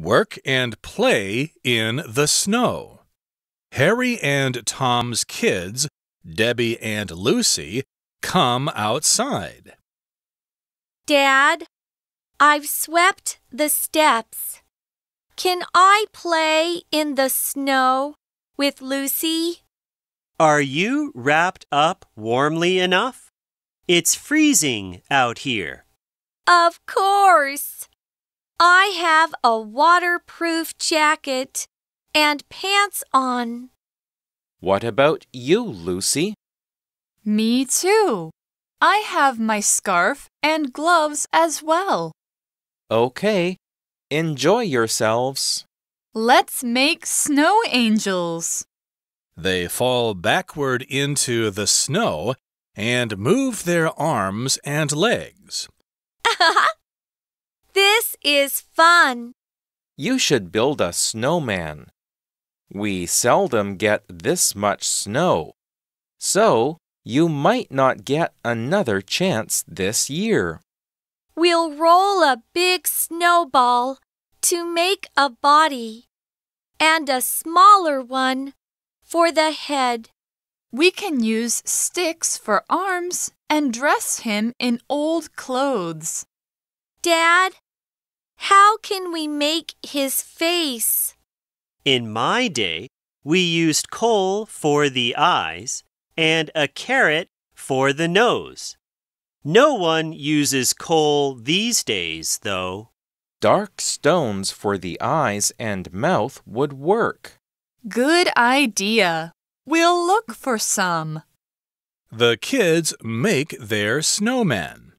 Work and play in the snow. Harry and Tom's kids, Debbie and Lucy, come outside. Dad, I've swept the steps. Can I play in the snow with Lucy? Are you wrapped up warmly enough? It's freezing out here. Of course. I have a waterproof jacket and pants on. What about you, Lucy? Me too. I have my scarf and gloves as well. Okay. Enjoy yourselves. Let's make snow angels. They fall backward into the snow and move their arms and legs. This is fun. You should build a snowman. We seldom get this much snow, so you might not get another chance this year. We'll roll a big snowball to make a body and a smaller one for the head. We can use sticks for arms and dress him in old clothes. Dad, how can we make his face? In my day, we used coal for the eyes and a carrot for the nose. No one uses coal these days, though. Dark stones for the eyes and mouth would work. Good idea. We'll look for some. The kids make their snowman.